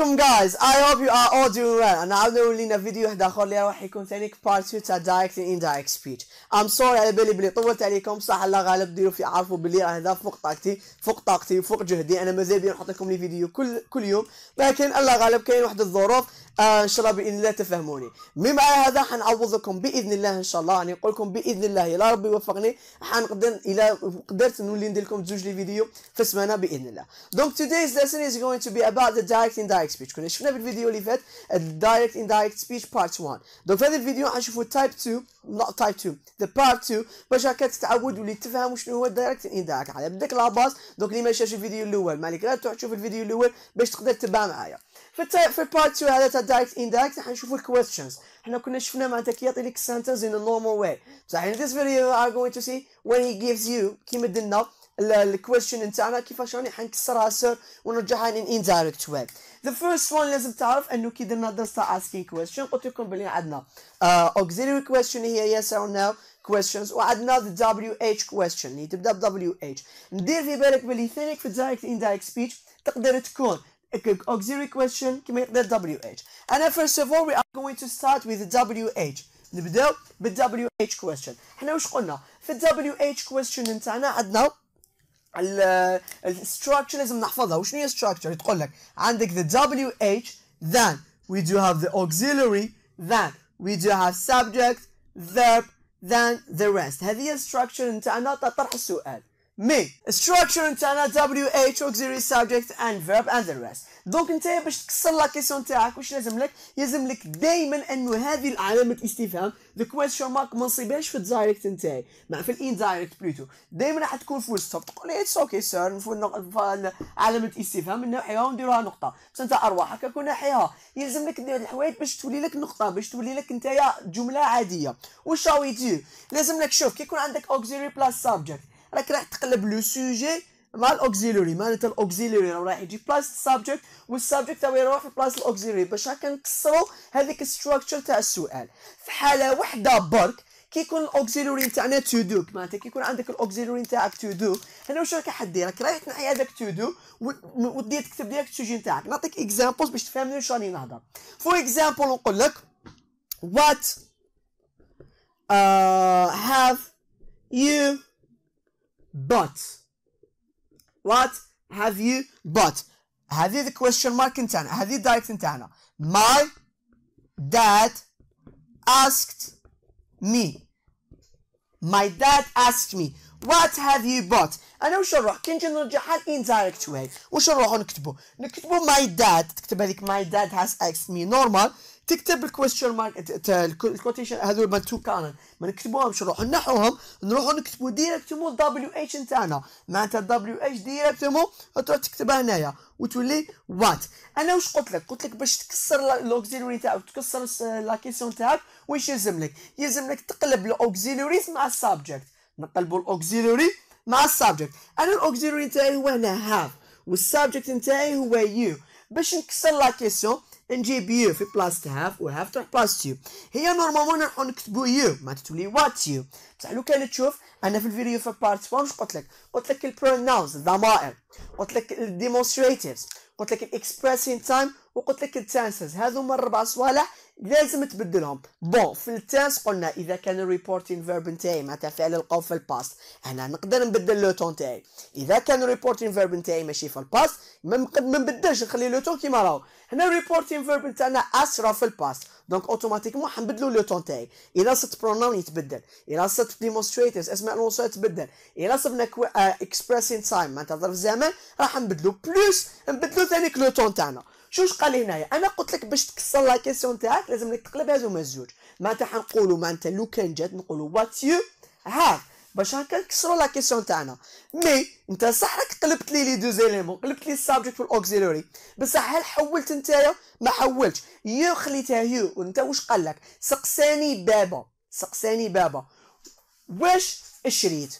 عليكم جايز اي هوب يو ار اول دوينغ ويل انا عاود ولينا فيديو واحد اخر اللي راح يكون ثاني بارت 2 تاع دايركت ان دايركت سبيتش ام سوري على بالي بلي طولت عليكم صح الله غالب ديروا في عارفوا بلي راه هذا فوق طاقتي فوق طاقتي فوق جهدي انا مازال بيا نحط لكم لي فيديو كل كل يوم لكن الله غالب كاين واحد الظروف آه ان شاء الله باذن الله تفهموني مي على هذا حنعوضكم باذن الله ان شاء الله راني يعني نقول لكم باذن الله الى ربي وفقني حنقدر الى قدرت نولي ندير لكم زوج لي فيديو في السمانه باذن الله دونك today's از is تو بي اباوت ذا دايركت ان دايركت سبيتش كنا شفنا في الفيديو اللي فات الدايركت ان دايركت سبيتش بارت 1 دونك في هذا الفيديو حنشوفوا تايب 2 not تايب 2 ذا بارت 2 باش هكا تتعود ولي تفهموا شنو هو ان دايركت على بدك لاباس دونك اللي ما شافش الفيديو الاول مالك لا تروح تشوف الفيديو الاول باش تقدر تتبع معايا في في بارت 2 هذا تاع دايركت اندايركت راح نشوفوا الكويستشنز حنا كنا شفنا معناتها كي يعطي لك السنتنس ان نورمال واي بصح ان ذيس فيديو ار are تو سي وين هي جيفز يو كيما درنا الكويستشن نتاعنا كيفاش راني حنكسرها سير ونرجعها ان اندايركت واي ذا فيرست وان لازم تعرف انه كي درنا درس تاع asking question قلت لكم بلي عندنا uh, كويستشن هي يس or نو questions وعندنا the WH question اللي تبدا ب WH ندير في بالك بلي ثانيك في direct indirect speech تقدر تكون auxiliary question the WH أنا first of all we are going to start with the WH the بال WH question حنا واش قلنا في ال WH question نتاعنا عندنا الستراكشر لازم نحفظها وشنو هي structure تقول لك عندك the WH then we do have the auxiliary then we do have subject verb then the rest هذه هي structure نتاعنا تطرح السؤال مي structure نتاعنا اتش auxiliary سبجكت اند فيرب اند ذا ريست دونك انت باش تكسر لا كيسيون تاعك واش لازم لك يلزم لك دائما انه هذه علامه الاستفهام ذا كويستشن مارك ما نصيبهاش في الدايركت نتاعي مع في الاندايركت بلوتو دائما راح تكون فول ستوب تقول اتس اوكي سير علامه الاستفهام انه حيها ونديروها نقطه بس انت ارواحك كون حيا يلزم لك دير الحوايج باش تولي لك نقطه باش تولي لك نتايا جمله عاديه واش راهو لازم لك شوف كي يكون عندك اوكزيري بلاس سبجكت راك راح تقلب لو سوجي مع الاوكسيلوري معناتها الاوكسيلوري راه راح يجي بلاصه السابجكت والسابجكت راه يروح في بلاصه الاوكسيلوري باش هاكا نكسروا هذيك الستراكشر تاع السؤال في حاله واحده برك كيكون الاوكسيلوري تاعنا تو دو معناتها كيكون عندك الاوكسيلوري تاعك تو دو هنا واش راك حد راك رايح تنحي هذاك تو دو ودي تكتب ديالك السوجي تاعك نعطيك اكزامبل باش تفهمني واش راني نهضر فور اكزامبل نقول لك وات uh, have you but. What have you bought? you the question mark in Tana? نتاعنا هذه الدايركت Tana? my dad asked me my dad asked me what have you bought انا واش نروح كي نجي نرجعها الانزايركت واي واش نروح نكتبو نكتبو my dad تكتب هذيك my dad has asked me normal تكتب الكويستشن مارك الكوتيشن هذول تو كانن ما نكتبوهمش نروحوا نحوهم نروحوا نكتبوا ديريكتومون دبليو اتش نتاعنا معناتها دبليو اتش ديريكتومون تروح تكتبها هنايا وتولي وات انا واش قلت لك قلت لك باش تكسر الاوكسيلوري تاعك تكسر لا كيسيون تاعك واش يلزم لك يلزم لك تقلب الاوكسيلوريز مع السابجكت نقلبوا الاوكسيلوري مع السابجكت انا الاوكزيلوري تاعي هو انا هاف والسابجكت نتاعي هو يو باش نكسر لا كيسيون and GPU. If you plus to have we have to plus to you. Here, normal one on XBU, but what you. So, look at the truth, and if video for part one, what like, what like the pronouns, the what like the demonstratives, what like expressing time, وقلت لك التانسز هذو من الربع صوالح لازم تبدلهم بون في التانس قلنا اذا كان الريبورتين فيرب نتاعي معناتها فعل القول في الباست انا نقدر نبدل لو تون تاعي اذا كان الريبورتين فيرب نتاعي ماشي في الباست ما نبدلش نخلي لو تون كيما راهو هنا الريبورتين فيرب نتاعنا اسرع في الباست دونك اوتوماتيكمون حنبدلو لو تون تاعي الى صرت برونون يتبدل الى صرت ديمونستريتورز اسماء الوصول تبدل الى صرنا اكسبريسين آه، تايم معناتها ظرف زمان راح نبدلو بلوس نبدلو ثاني لو تون تاعنا شو قال هنايا انا قلت لك باش تكسر لا كيسيون تاعك لازم لك تقلب هذوما الزوج معناتها حنقولوا معناتها لو كان جات نقولوا وات يو هاف باش هكا نكسروا لا كيسيون تاعنا مي انت صح راك قلبت لي لي دو زيليمون قلبت لي السابجكت والاوكسيلوري بصح هل حولت نتايا ما حولتش يو خليتها يو وانت واش قال لك سقساني بابا سقساني بابا واش شريت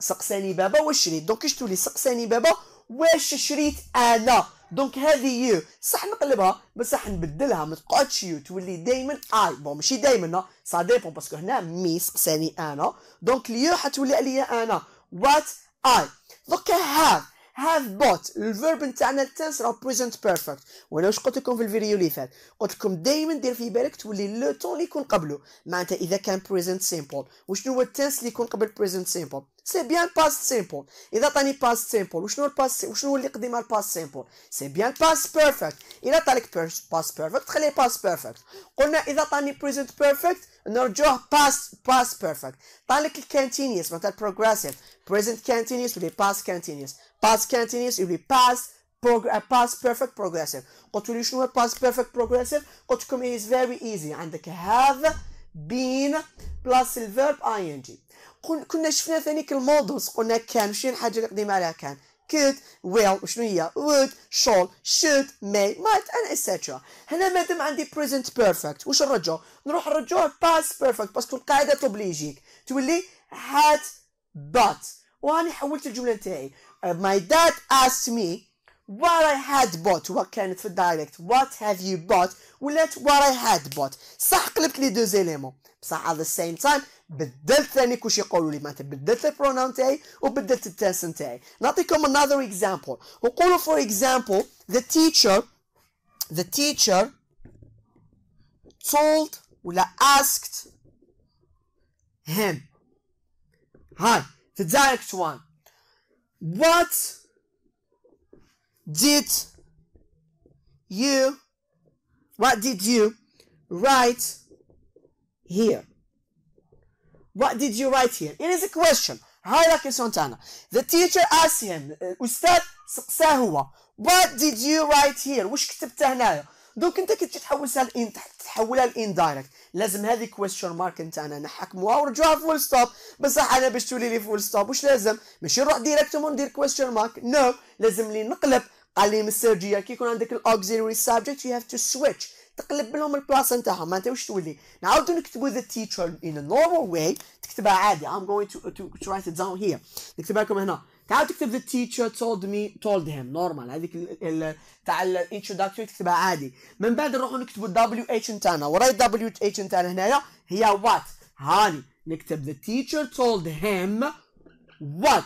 سقساني بابا واش شريت دونك اش تولي سقساني بابا واش شريت انا دونك هذه يو صح نقلبها بصح نبدلها ما تقعدش يو تولي دائما اي بون ماشي دائما سا ديبون باسكو هنا مي سقساني انا دونك اليو حتولي عليا انا وات اي دوكا هاف هاف بوت الفيرب نتاعنا التنس راه بريزنت بيرفكت وانا واش قلت لكم في الفيديو اللي فات قلت لكم دائما دير في بالك تولي لو تون اللي يكون قبله معناتها اذا كان بريزنت سيمبل وشنو هو التنس اللي يكون قبل بريزنت سيمبل سي بيان باست سيمبل اذا عطاني باست سيمبل وشنو الباست وشنو هو اللي على الباست سيمبل سي بيان باست بيرفكت اذا عطالك باست بيرفكت خليه باست بيرفكت قلنا اذا عطاني بريزنت بيرفكت نرجوه باست باست بيرفكت طالك الكانتينيوس معناتها البروغريسيف بريزنت كانتينيوس ولا باست كانتينيوس Past continuous, it will be past, prog uh, past perfect progressive. Contribution with past perfect progressive, to come is very easy. عندك have been plus the verb ing. كنا شفنا ثانيك المودلز قلنا كان شنو الحاجه اللي قديمه عليها كان could will وشنو هي would shall should may might and etc هنا مادام عندي present perfect واش نرجعو نروح نرجعوه past perfect باسكو القاعده تبليجيك تولي had but وهاني حولت الجمله نتاعي uh, my dad asked me what I had bought What kind of direct? what have you bought let what I had bought صح قلبت لي دو بصح at the same time بدلت ثاني كلشي يقولوا لي معناتها بدلت البرونون تاعي وبدلت التنس تاعي نعطيكم another example وقولوا for example the teacher the teacher told ولا asked him hi the direct one what did you what did you write here? What did you write here? It is a question. هذا كيسيون The teacher asked him, Ustad What did you write here? دونك انت كي تجي تحولها لان تحولها لان دايركت لازم هذه كويستشن مارك نتاعنا نحكموها ورجعها فول ستوب بصح انا باش تولي لي فول ستوب واش لازم ماشي نروح ديريكتومون ندير كويستشن مارك نو no. لازم لي نقلب قال لي مسترجيه كي يكون عندك الاوكسيلري سابجكت يو هاف تو سويتش تقلب لهم البلاصه نتاعهم معناتها واش تولي نعاودو نكتبو ذا تيتشر ان نورمال واي تكتبها عادي I'm going تو تو to write it down here نكتبها لكم هنا تعال تكتب the teacher told me told him normal هذيك تاع introduction تكتبها عادي من بعد نروحوا نكتبوا دبليو اتش نتاعنا وراي دبليو اتش نتاعنا هنايا هي وات هاني نكتب the teacher told him what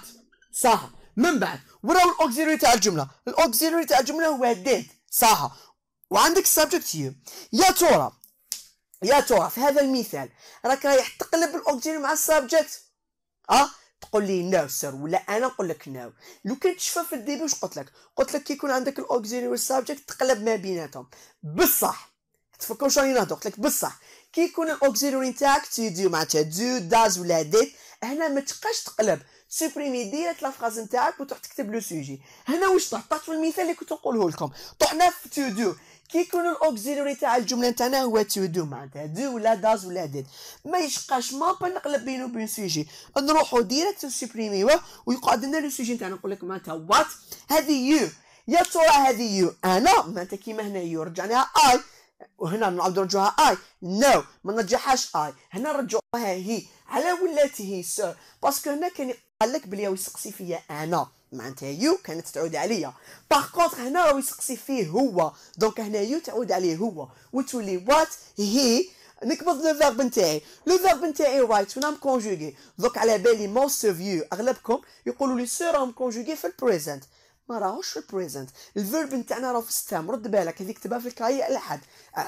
صح من بعد وراو الاوكسيلري تاع الجمله الاوكسيلري تاع الجمله هو did صح وعندك subject here يا ترى يا ترى في هذا المثال راك رايح تقلب الاوكسيلري مع السبجكت اه تقول لي ناو سير ولا انا نقول لك ناو لو كان تشفى في الديبي واش قلت لك قلت لك كيكون عندك الاوكزيلي والسابجكت تقلب ما بيناتهم بصح تفكر واش راني نهضر قلت لك بصح كي يكون الاوكزيلوري نتاعك تيديو معناتها دو داز ولا ديت هنا ما تبقاش تقلب سوبريمي ديريكت لا فراز نتاعك وتروح تكتب لو سوجي هنا واش طحت في المثال اللي كنت نقوله لكم طحنا في تو دو كي يكون الاوكسيلوري تاع الجمله تاعنا هو تو دو معناتها دو ولا داز ولا ديت ما يشقاش ما نقلب بينو وبين سوجي نروحو ديريكت نسبريميوه ويقعد لنا لو سوجي تاعنا نقول لك معناتها وات هذه يو يا ترى هذه يو انا معناتها كيما هنا يو رجعناها اي وهنا نعاود نرجعها اي نو ما نرجعهاش اي هنا نرجعوها هي على ولات هي سو باسكو هنا كان قال لك بلي يسقسي فيا انا معناتها يو كانت تعود عليا باغ كونطخ هنا راه يسقسي فيه هو دونك هنا يو تعود عليه هو وتولي وات هي نكبض لو فيرب نتاعي لو فيرب نتاعي رايت ونام كونجوغي دوك على بالي موست اوف يو اغلبكم يقولوا لي سو راهم كونجوغي في البريزنت ما راهوش في البريزنت الفيرب نتاعنا راه في ستام رد بالك هذيك كتبها في الكاي الاحد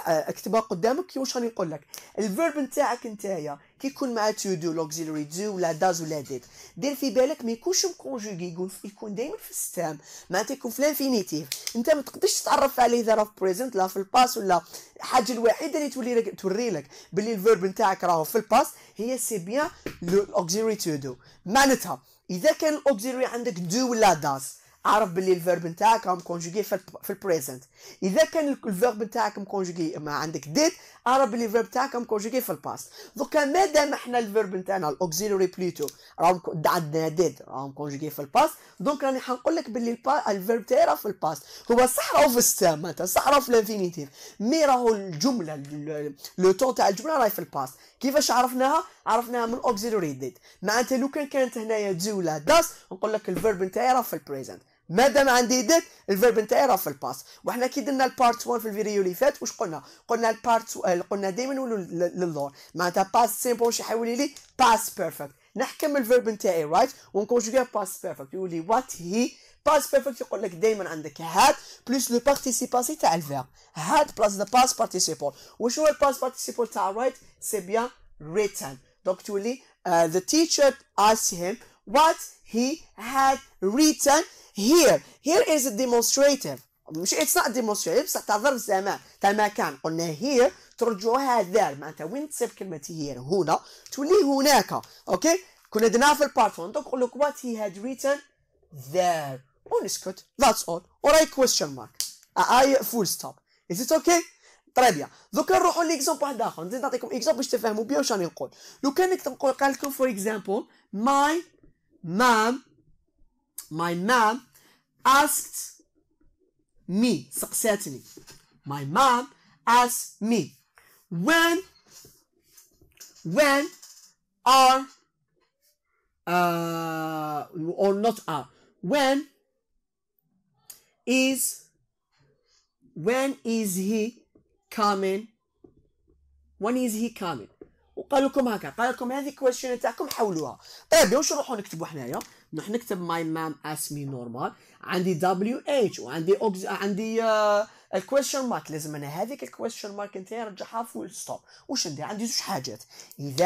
اكتبها قدامك واش راني نقول لك الفيرب نتاعك نتايا كي يكون مع تو دو لوكزيلري دو ولا داز ولا ديت دير في بالك ما يكونش مكونجوغي يكون دائما في ستام معناتها يكون في الانفينيتيف انت ما تقدرش تتعرف عليه اذا راه في بريزنت لا في الباس ولا الحاجه الوحيده اللي تولي لك توري لك باللي الفيرب نتاعك راهو في الباس هي سي بيان لوكزيلري تو دو معناتها اذا كان الاوكزيلري عندك دو ولا داز اعرف باللي الفيرب نتاعك راهم كونجوغي في, البريزنت اذا كان الفيرب نتاعك مكونجوغي ما عندك ديت اعرف باللي الفيرب نتاعك راهم في الباست دوكا مادام احنا الفيرب نتاعنا الاوكسيلوري بليتو راهم عندنا ديت راهم كونجوغي في الباست دونك راني حنقول لك باللي الفيرب تاعي راه في الباست هو صح راهو في السام معناتها صح راهو في الانفينيتيف مي راهو الجمله لو تون تاع الجمله راهي في الباست كيفاش عرفناها عرفناها من الاوكسيلوري ديت معناتها لو كان كانت هنايا ولا داس نقول لك الفيرب نتاعي راه في البريزنت ما دام عندي يديك الفيرب نتاعي راه في الباس وحنا كي درنا البارت 1 في الفيديو اللي فات واش قلنا قلنا البارت آه، قلنا دائما نقولوا للور معناتها باس سيمبل واش يحولي لي باس بيرفكت نحكم الفيرب نتاعي رايت ونكونجوغي باس بيرفكت يولي وات هي باس بيرفكت يقول لك دائما عندك هاد بلس لو بارتيسيباسي تاع الفيرب هاد بلس ذا باس بارتيسيبول هو الباس بارتيسيبول تاع رايت سي بيان ريتن دونك تولي ذا تيشر اس هيم وات هي هاد ريتن here here is a demonstrative مش it's not demonstrative بصح تعذر السماء تاع مكان قلنا here ترجعوها there معناتها وين تصير كلمه here هنا تولي هناك اوكي كنا درناها في البارت 1 دونك نقول لك what he had written there ونسكت ذاتس اول وراي question mark I آه، آه، full stop is it okay تري طيب بيان دوكا نروحوا ليكزومبل واحد اخر نزيد نعطيكم اكزومبل باش تفهموا بيان واش راني نقول لو كان نكتب نقول قال لكم فور اكزامبل ماي مام ماي مام asked me سقساتني my mom asked me when when are uh, or not are when is when is he coming when is he coming وقال لكم هكا قال لكم هذه كويشن تاعكم حولوها طيب واش نروحوا نكتبوا حنايا نروح نكتب ماي مام اسمي نورمال عندي دبليو اتش وعندي أوكز... عندي آه، الكويشن مارك لازم انا هذيك الكويشن مارك نتاعي نرجعها فول ستوب واش عندي عندي زوج حاجات اذا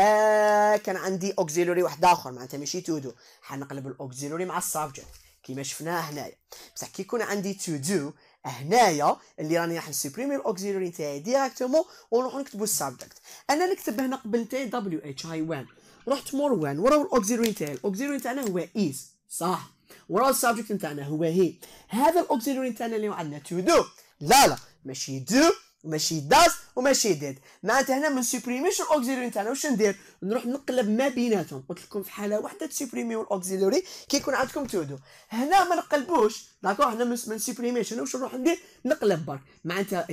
كان عندي اوكزيلوري واحد اخر معناتها ماشي تو دو حنقلب الاوكزيلوري مع السابجكت كيما شفناها هنايا بصح كي يكون عندي تو دو هنايا اللي راني راح نسبريمي الاوكزيلوري نتاعي ديريكتومون ونروح نكتبو السابجكت انا نكتب هنا قبل تي دبليو اتش هاي وان رحت مور مروان وراه الاوكسيلوري نتاعي الاوكسيلوري نتاعنا هو از صح وراه السبجكت نتاعنا هو هي هذا الاوكسيلوري نتاعنا اللي عندنا تو دو لا لا ماشي دو وماشي داز وماشي ديد معناتها هنا ما نسوبريميش الاوكسيلوري نتاعنا واش ندير نروح نقلب ما بيناتهم قلت لكم في حاله واحده تسوبريميو الاوكسيلوري كي يكون عندكم تودو هنا ما نقلبوش داكور هنا ما نسوبريميش انا واش نروح ندير نقلب برك معناتها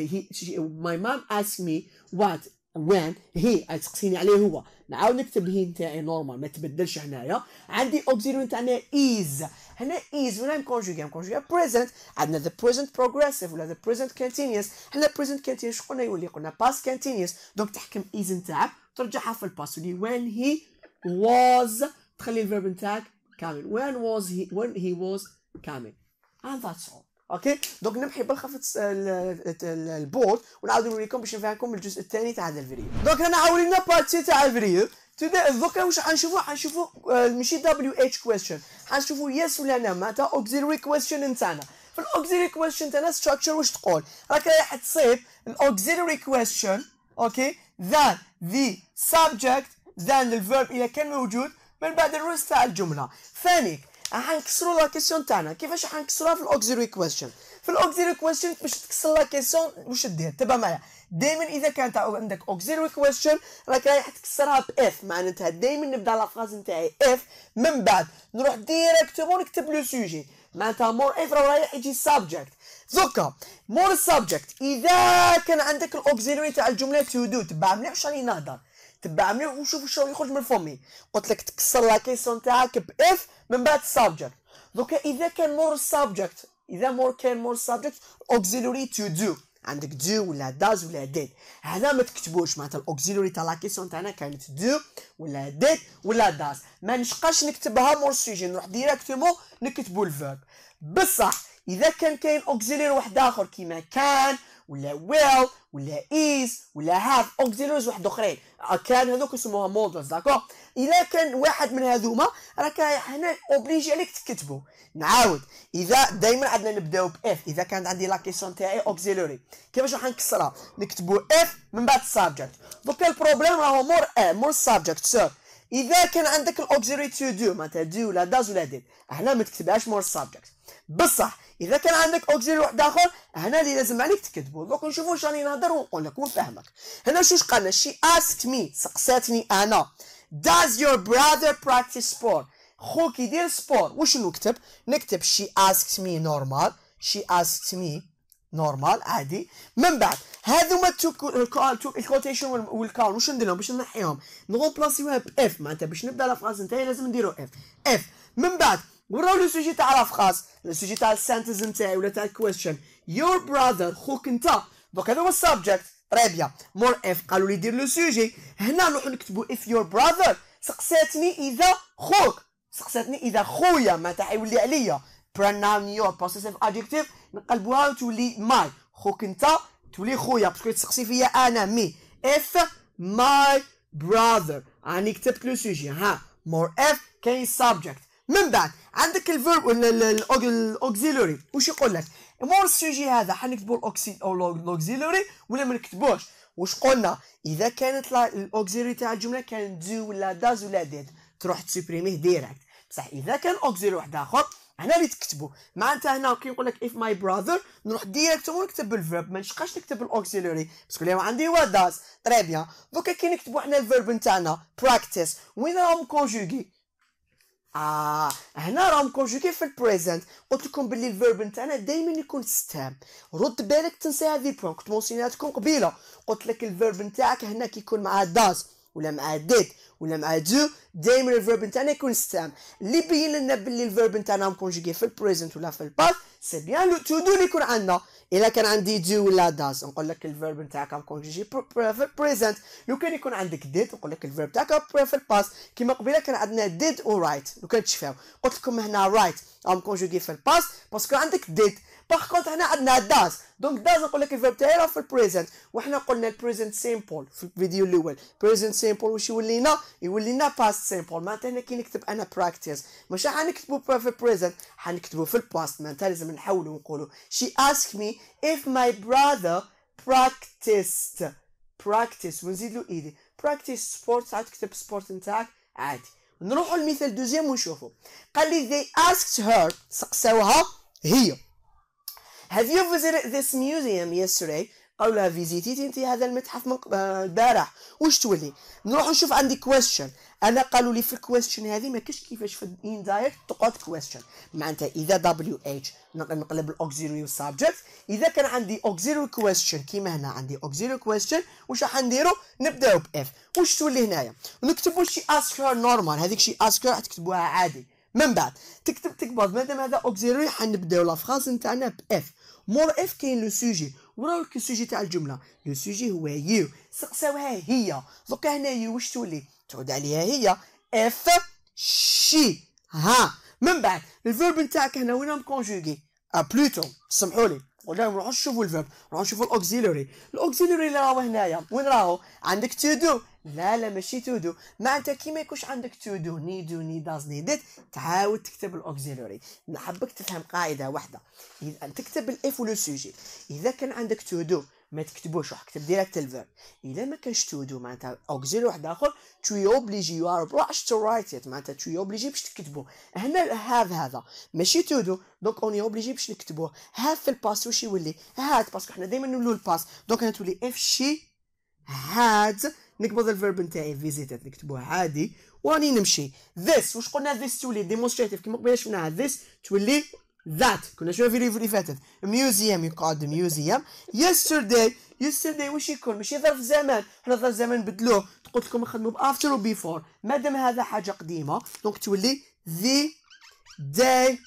ماي مام اسك مي وات وين هي تقسيني عليه هو نعاود نكتب هي نتاعي نورمال ما تبدلش هنايا عندي اوكسيليون تاعنا از هنا از ولا مكونجوغي كونجوغي بريزنت عندنا ذا بريزنت بروجريسيف ولا ذا بريزنت كونتينيوس هنا بريزنت كونتينيوس شكون يولي قلنا باس كونتينيوس دونك تحكم از نتاعك ترجعها في الباس تولي وين هي واز تخلي الفيرب نتاعك كامل وين واز هي وين هي واز كامل and that's all اوكي دونك نمحي بالخفض البورد ونعاود نوريكم باش نفهمكم الجزء الثاني تاع هذا الفيديو دونك رانا عاولنا بارتي تاع الفيديو دوكا واش حنشوفوا حنشوفوا آه، ماشي دبليو اتش كويستشن حنشوفوا يس ولا لا معناتها اوكزيلري كويستشن نتاعنا في الاوكزيلري كويستشن تاعنا ستراكشر واش تقول راك رايح تصيب الاوكزيلري كويستشن اوكي ذان ذا سبجكت ذان الفيرب اذا كان موجود من بعد الرست تاع الجمله ثاني حنكسروا لا كيسيون تاعنا كيفاش حنكسروها في الاوكسيري كويستيون في الاوكسيري كويستيون باش تكسر لا كيسيون واش دير تبع معايا دائما اذا كانت عندك اوكسيري كويستيون راك رايح تكسرها باف معناتها دائما نبدا لا فراز نتاعي اف من بعد نروح ديريكتومون نكتب لو سوجي معناتها مور اف راه رايح يجي سابجكت زوكا مور سابجكت اذا كان عندك الاوكسيري تاع الجمله دو تبع مليح واش راني نهضر تبع مليح وشوف شنو يخرج من فمي قلت لك تكسر لاكيسيون تاعك باف من بعد السابجكت دوكا اذا كان مور السابجكت اذا مور كان مور السابجكت اوكسيلوري تو دو عندك دو ولا داز ولا ديد هذا ما تكتبوش معناتها الاوكسيلوري تاع لاكيسيون تاعنا كانت دو ولا ديد ولا داز ما نشقاش نكتبها مور سوجي نروح ديريكتومون نكتبو الفيرب بصح اذا كان كاين اوكسيلير واحد اخر كيما كان ولا ويل ولا ايز ولا هاف auxiliaries واحد اخرين آه، كان هذوك يسموها مودلز داكور اذا كان واحد من هذوما راك هنا اوبليجي عليك تكتبو نعاود اذا دائما عندنا نبداو باف اذا كانت عندي لا كيسيون تاعي اوكسيلوري كيفاش راح نكسرها نكتبوا اف من بعد السابجكت دوكا البروبليم راهو مور ا مور سابجكت سير اذا كان عندك الاوكسيلوري تو دو معناتها دو ولا داز ولا ديد هنا ما تكتبهاش مور سابجكت بصح اذا كان عندك اوكسيل واحد اخر هنا اللي لازم عليك تكذبوا دوك نشوفوا واش راني نهضر ونقول لك ونفهمك هنا شوش قالنا شي اسك مي سقساتني انا داز يور براذر براكتيس سبور خوك يدير سبور واش نكتب نكتب شي اسكت مي نورمال شي اسكت مي نورمال عادي من بعد هذوما تو تو الكوتيشن والكال واش ندير لهم باش نحيهم نغومبلاسيوها باف معناتها باش نبدا لا فراز نتاعي لازم نديرو اف اف من بعد وراو لو سوجي تاع لافخاس لو سوجي تاع السانتز نتاعي ولا تاع الكويستشن يور براذر خوك انت دوك هذا هو السبجكت طري بيان مور اف قالوا لي دير لو سوجي هنا نروحو نكتبوا اف يور براذر سقساتني اذا خوك سقساتني اذا خويا ما تاع يولي عليا pronoun your possessive adjective نقلبوها وتولي ماي خوك انت تولي خويا باسكو تسقسي فيا انا مي اف ماي براذر راني كتبت لو سوجي ها مور اف كاين سبجكت من بعد عندك الفيرب الاوكسيلوري واش يقول لك مور السوجي هذا حنكتبوا الاوكسي او الاوكسيلوري ولا ما نكتبوش واش قلنا اذا كانت الاوكسيلوري تاع الجمله كان دو ولا داز ولا ديد تروح تسبريميه ديريكت بصح اذا كان اوكسيلوري واحد اخر هنا اللي تكتبوا معناتها هنا كي نقول لك اف ماي براذر نروح ديريكت نكتب الفيرب ما نشقاش نكتب الاوكسيلوري باسكو اليوم عندي هو داز تري بيان دوكا كي نكتبوا حنا الفيرب نتاعنا براكتيس وين راهم كونجوغي اه هنا راهم كونجوكي في البريزنت قلت لكم باللي الفيرب نتاعنا دائما يكون ستام رد بالك تنسى هذه البوان كنت موصيناتكم قبيله قلت لك الفيرب نتاعك هنا كيكون مع داز ولا مع ديد ولا مع دو دائما الفيرب نتاعنا يكون ستام اللي بين لنا باللي الفيرب نتاعنا كونجوكي في البريزنت ولا في الباست سي بيان لو تو دو اللي يكون عندنا الا كان عندي دو ولا داز نقول لك الفيرب نتاعك كونجيجي بريفير بريزنت لو كان يكون عندك ديد نقول لك الفيرب تاعك بريفير باس كيما قبيله كان عندنا ديد رايت لو كان تشفاو قلت لكم هنا رايت ام كونجوغي في الباس باسكو عندك ديد باغ كونت هنا عندنا داز دونك داز نقول لك الفيرب تاعي راه في البريزنت وحنا قلنا البريزنت سيمبل في الفيديو الاول بريزنت سيمبل واش يولي لنا يولي لنا باست سيمبل معناتها هنا كي نكتب انا براكتيس ماشي حنكتبو في البريزنت حنكتبو في الباست معناتها لازم نحولو ونقولو شي اسك مي اف ماي براذر براكتيس براكتيس ونزيدلو ايدي براكتيس سبورت عاد تكتب سبورت نتاعك عادي نروحوا للمثال دوزيام ونشوفوا قال لي they asked her سقساوها هي Have you visited this museum yesterday? أو لا فيزيتيتي أنت هذا المتحف من آه، البارح واش تولي نروح نشوف عندي كويستشن أنا قالوا لي في الكويستشن هذه ما كاش كيفاش في الإن دايركت تقعد كويستشن معناتها إذا دبليو اتش نقلب الأوكزيري سابجكت إذا كان عندي أوكزيري كويستشن كيما هنا عندي أوكزيري كويستشن واش راح نديرو نبداو بإف واش تولي هنايا نكتبوا شي أسكر نورمال هذيك شي أسكر راح تكتبوها عادي من بعد تكتب تكبر مادام هذا اوكزيري حنبداو لافراز نتاعنا باف مور اف كاين لو سوجي لو السوجي تاع الجمله لو سوجي هو يو سقساوها هي دوكا هنا يو واش تولي تعود عليها هي اف شي ها من بعد الفيرب نتاعك هنا وين مكونجوغي ا بلوتو سمحولي ولا نروحو نشوفو الفيرب نروحو نشوفو الاوكسيلوري الاوكسيلوري اللي راهو هنايا وين راهو عندك تو دو لا لا ماشي تو دو معناتها كي ما يكونش عندك تو دو نيدو نيداز نيدت تعاود تكتب الاوكسيلوري نحبك تفهم قاعده واحده تكتب الاف ولو سوجي اذا كان عندك تو دو ما تكتبوش كتب ديريكت الفيرب الا ما كانش تو دو معناتها اوكزيل واحد اخر تو اوبليجي يو ار بلاش تو رايت ات معناتها تو اوبليجي باش تكتبو هنا هاف هذا ماشي تو دو دونك اوني اوبليجي باش نكتبوه هاف في الباس واش يولي هاد باسكو حنا دائما نولو الباس دونك هنا تولي اف شي هاد نقبض الفيرب نتاعي فيزيتات نكتبوه عادي واني نمشي ذيس واش قلنا ذيس تولي ديمونستريتيف كيما قبيله شفناها ذيس تولي that كنا شويه في اللي فاتت ميوزيوم يقعد ميوزيوم yesterday yesterday واش يكون ماشي ظرف زمان حنا ظرف زمان بدلوه قلت لكم نخدموا بافتر وبيفور مادام هذا حاجه قديمه دونك تولي the day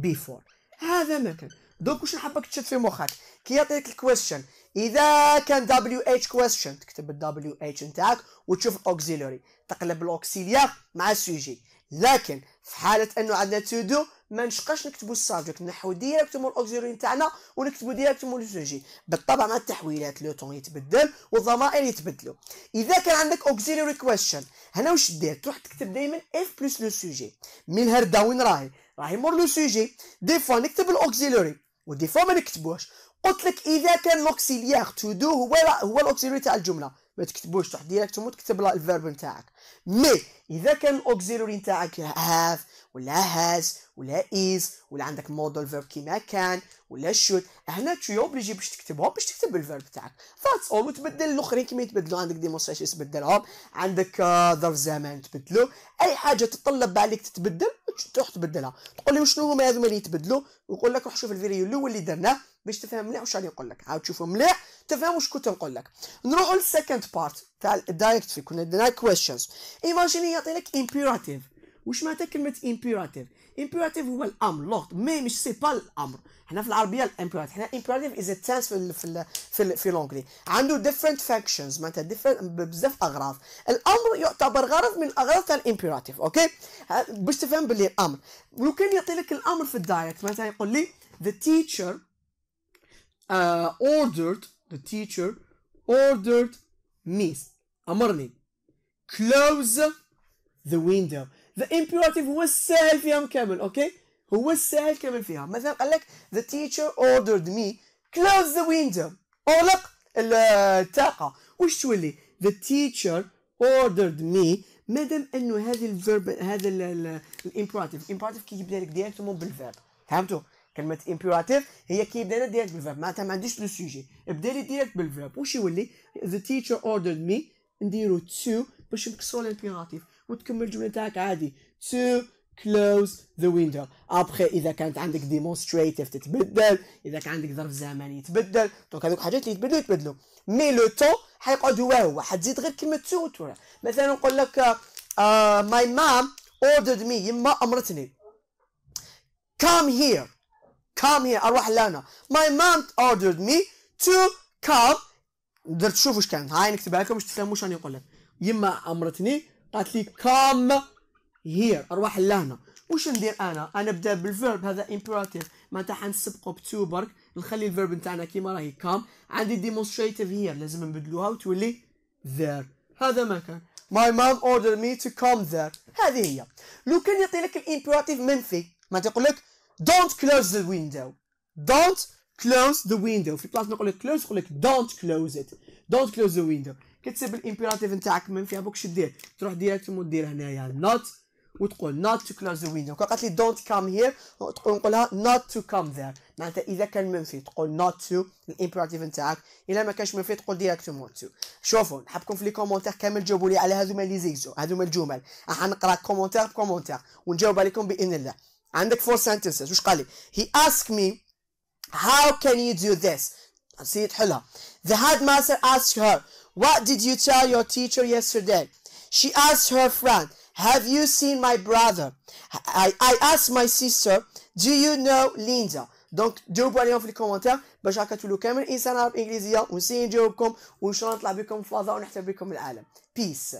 before هذا ما كان دونك واش نحبك تشد في مخك كي يعطيك الكويستشن اذا كان دبليو اتش كويستشن تكتب الدبليو اتش نتاعك وتشوف الاوكسيلوري تقلب الاوكسيليا مع السوجي لكن في حاله انه عندنا تو دو ما نشقاش نكتبوا السابجكت نحو ديريكت مور الاوكسيلوري تاعنا ونكتبوا مور السوجي بالطبع مع التحويلات لو تون يتبدل والضمائر يتبدلوا اذا كان عندك اوكسيلوري كويشن هنا واش دير تروح تكتب دائما اف بلس لو سوجي من هردا وين راهي راهي مور لو سوجي دي فوا نكتب الاوكسيلوري ودي فوا ما نكتبوش قلت لك اذا كان لوكسيليير تو دو هو هو الاوكسيلوري تاع الجمله ما تكتبوش تروح مور تكتب الفيرب نتاعك مي اذا كان الاوكسيلوري نتاعك هاف ولا هاز ولا ايز ولا عندك موديل فيرب كيما كان ولا شوت هنا تو اوبليجي باش تكتبهم باش تكتب الفيرب تاعك ذاتس اول وتبدل الاخرين كيما يتبدلوا عندك ديمونستريشن تبدلهم عندك ظرف زمان تبدلو اي حاجه تطلب عليك تتبدل تروح تبدلها تقول لهم شنو هما هذوما اللي يتبدلوا ويقول لك روح شوف الفيديو الاول اللي درناه باش تفهم مليح واش راني نقول لك عاود تشوفه مليح تفهم واش كنت نقول لك نروحوا للسكند بارت تاع الدايركت في كنا درنا كويشنز ايماجيني يعطي لك امبيراتيف واش معناتها كلمه imperative؟ imperative هو الامر لوغ مي مش سي با الامر حنا في العربيه الامبيراتيف حنا is a tense في ال في ال في, ال في لونجلي عنده different فاكشنز معناتها different بزاف اغراض الامر يعتبر غرض من أغراض تاع الامبيراتيف اوكي باش تفهم باللي الامر لو كان يعطي لك الامر في الدايركت معناتها يقول لي the teacher uh, ordered the teacher ordered me امرني close the window ذا imperative هو الساهل فيهم كامل اوكي هو الساهل كامل فيها مثلا قال لك ذا teacher اوردرد مي كلوز ذا ويندو اغلق الطاقه واش تولي ذا teacher اوردرد مي مادام انه هذه الفيرب هذا الامبيراتيف الامبيراتيف كيبدا لك ديريكتومون بالفيرب فهمتوا كلمه امبيراتيف هي كيبدا لك ديريكت بالفيرب معناتها ما عنديش لو سوجي ابدا لي ديريكت بالفيرب واش يولي ذا تيشر اوردرد مي نديرو تو باش نكسروا الامبيراتيف وتكمل الجمله تاعك عادي to close the window ابخي اذا كانت عندك demonstrative تتبدل اذا كان عندك ظرف زمني يتبدل دونك هذوك حاجات اللي يتبدلوا يتبدلوا مي لو تو حيقعد هو هو حتزيد غير كلمه تو وتورا مثلا نقول لك ماي مام اوردرد مي يما امرتني come here come here اروح لهنا my mom ordered me to come درت شوف واش كانت هاي نكتبها لكم باش تفهموا واش راني نقول لك يما امرتني قالت لي كام هير اروح لهنا واش ندير انا انا نبدا بالفيرب هذا امبيراتيف معناتها حنسبقو بتو برك نخلي الفيرب نتاعنا كيما راهي كام عندي ديمونستريتيف هير لازم نبدلوها وتولي ذير هذا ما كان My mom ordered me to come there. هذه هي. لو كان يعطي لك الامبيراتيف منفي ما تقول لك don't close the window. Don't close the window. في بلاصة نقول لك close نقول لك don't close it. Don't close the window. كتسيب الامبيراتيف نتاعك فيها نفيعبوكش دير تروح مود دير هنايا نوت وتقول not to close the window كي قالت لي don't come here تقول نقولها not to come there معناتها اذا كان منفي تقول not to الامبيراتيف نتاعك الا ما كانش منفي تقول مود to شوفوا نحبكم في لي كومونتير كامل جاوبوا لي على هذوما لي زيزو هذوما الجمل راح نقرا كومونتير بكومونتير ونجاوب عليكم باذن الله عندك فور sentences واش قال لي he asked me how can you do this نسيت حلها the headmaster asked her What did you tell your teacher yesterday? She asked her friend, Have you seen my brother? I, I asked my sister, Do you know Linda? دونك جاوبوا عليهم في الكومنتير باش هكا تولوا كامل انسان عرب انجليزيه ونسي نجاوبكم وان شاء الله نطلع بكم فضاء ونحتل بكم العالم بيس